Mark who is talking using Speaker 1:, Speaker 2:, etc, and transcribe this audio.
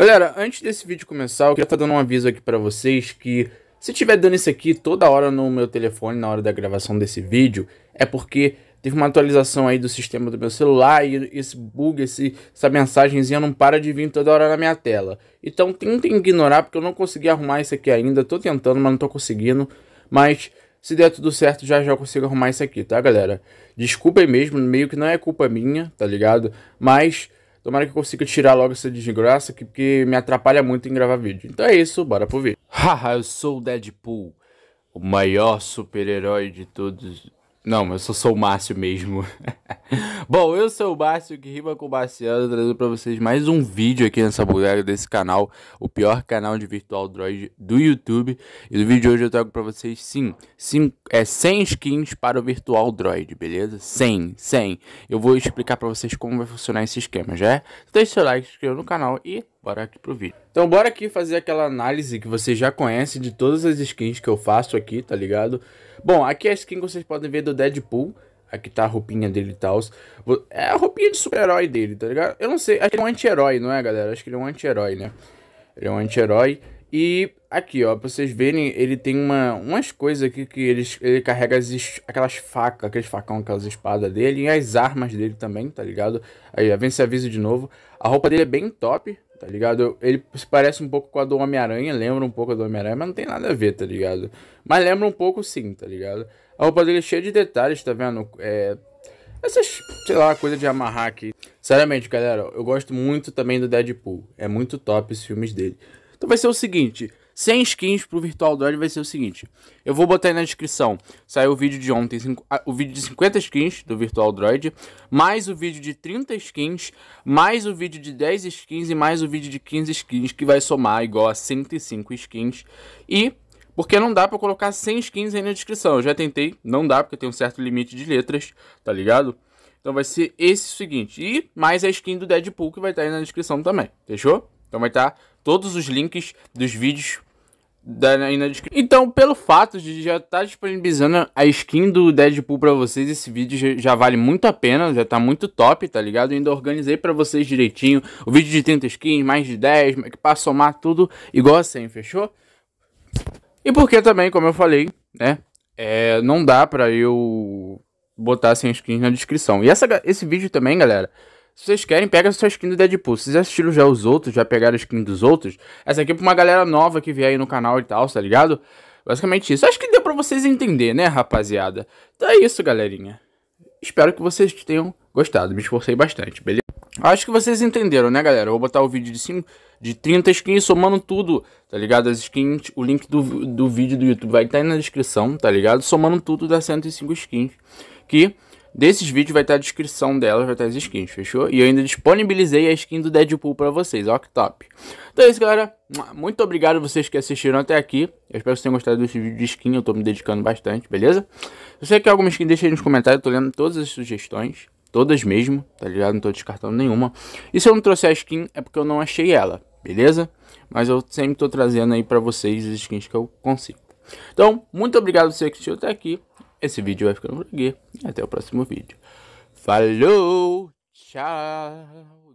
Speaker 1: Galera, antes desse vídeo começar, eu queria estar dando um aviso aqui para vocês que se tiver dando isso aqui toda hora no meu telefone, na hora da gravação desse vídeo, é porque teve uma atualização aí do sistema do meu celular e esse bug, esse, essa mensagenzinha não para de vir toda hora na minha tela. Então tentem ignorar, porque eu não consegui arrumar isso aqui ainda, tô tentando, mas não tô conseguindo, mas... Se der tudo certo, já já consigo arrumar isso aqui, tá, galera? Desculpa aí mesmo, meio que não é culpa minha, tá ligado? Mas Tomara que eu consiga tirar logo essa desgraça, aqui porque me atrapalha muito em gravar vídeo. Então é isso, bora pro vídeo. Haha, eu sou o Deadpool, o maior super-herói de todos não, mas eu só sou o Márcio mesmo. Bom, eu sou o Márcio que rima com o Marciano, trazendo para vocês mais um vídeo aqui nessa bodega desse canal, o pior canal de Virtual Droid do YouTube. E no vídeo de hoje eu trago para vocês, sim, sim é, 100 skins para o Virtual Droid, beleza? 100, 100. Eu vou explicar para vocês como vai funcionar esse esquema, já é? Deixe seu like, se inscreva no canal e bora aqui pro vídeo. Então bora aqui fazer aquela análise que você já conhece de todas as skins que eu faço aqui, tá ligado? Bom, aqui é a skin que vocês podem ver do Deadpool. Aqui tá a roupinha dele e tal. É a roupinha de super-herói dele, tá ligado? Eu não sei, acho que ele é um anti-herói, não é, galera? Acho que ele é um anti-herói, né? Ele é um anti-herói. E aqui, ó, pra vocês verem, ele tem uma, umas coisas aqui que eles, ele carrega as, aquelas facas, aqueles facão, aquelas espadas dele e as armas dele também, tá ligado? Aí, ó, vem esse aviso de novo. A roupa dele é bem top, Tá ligado? Ele se parece um pouco com a do Homem-Aranha, lembra um pouco a do Homem-Aranha, mas não tem nada a ver, tá ligado? Mas lembra um pouco sim, tá ligado? A roupa dele é cheia de detalhes, tá vendo? É, essas, sei lá, coisa de amarrar aqui. Sinceramente, galera, eu gosto muito também do Deadpool. É muito top os filmes dele. Então vai ser o seguinte, 100 skins pro Virtual Droid vai ser o seguinte. Eu vou botar aí na descrição. Saiu o vídeo de ontem, ah, o vídeo de 50 skins do Virtual Droid, mais o vídeo de 30 skins, mais o vídeo de 10 skins e mais o vídeo de 15 skins, que vai somar igual a 105 skins. E porque não dá para colocar 100 skins aí na descrição. Eu já tentei, não dá porque tem um certo limite de letras, tá ligado? Então vai ser esse seguinte. E mais a skin do Deadpool que vai estar tá aí na descrição também. Fechou? Então vai estar tá todos os links dos vídeos na então, pelo fato de já estar tá disponibilizando a skin do Deadpool para vocês, esse vídeo já, vale muito a pena, já tá muito top, tá ligado? Eu ainda organizei para vocês direitinho o vídeo de 30 skins, mais de 10, é pra somar tudo igual a 100, fechou? E porque também, como eu falei, né, é, não dá pra eu botar 100 skins na descrição. E essa, esse vídeo também, galera, se vocês querem, pega sua skin do Deadpool. Se vocês assistiram já os outros, já pegaram a skin dos outros, essa aqui é pra uma galera nova que vier aí no canal e tal, tá ligado? Basicamente isso. Acho que deu pra vocês entender, né, rapaziada? Então é isso, galerinha. Espero que vocês tenham gostado. Me esforcei bastante, beleza? Acho que vocês entenderam, né, galera? Eu vou botar o vídeo de, 5, de 30 skins somando tudo, tá ligado? As skins, o link do, do vídeo do YouTube vai estar aí na descrição, tá ligado? Somando tudo dá 105 skins. Que desses vídeos vai estar a descrição delas, vai estar as skins, fechou? E eu ainda disponibilizei a skin do Deadpool pra vocês, ó que top. Então é isso, galera. Muito obrigado a vocês que assistiram até aqui. Eu espero que vocês tenham gostado desse vídeo de skin, eu tô me dedicando bastante, beleza? Se você quer alguma skin, deixa aí nos comentários, eu tô lendo todas as sugestões. Todas mesmo, tá ligado? Não tô descartando nenhuma. E se eu não trouxer a skin, é porque eu não achei ela, beleza? Mas eu sempre tô trazendo aí pra vocês as skins que eu consigo. Então, muito obrigado a você que assistiu até aqui. Esse vídeo vai ficando por aqui. Até o próximo vídeo. Falou! Tchau!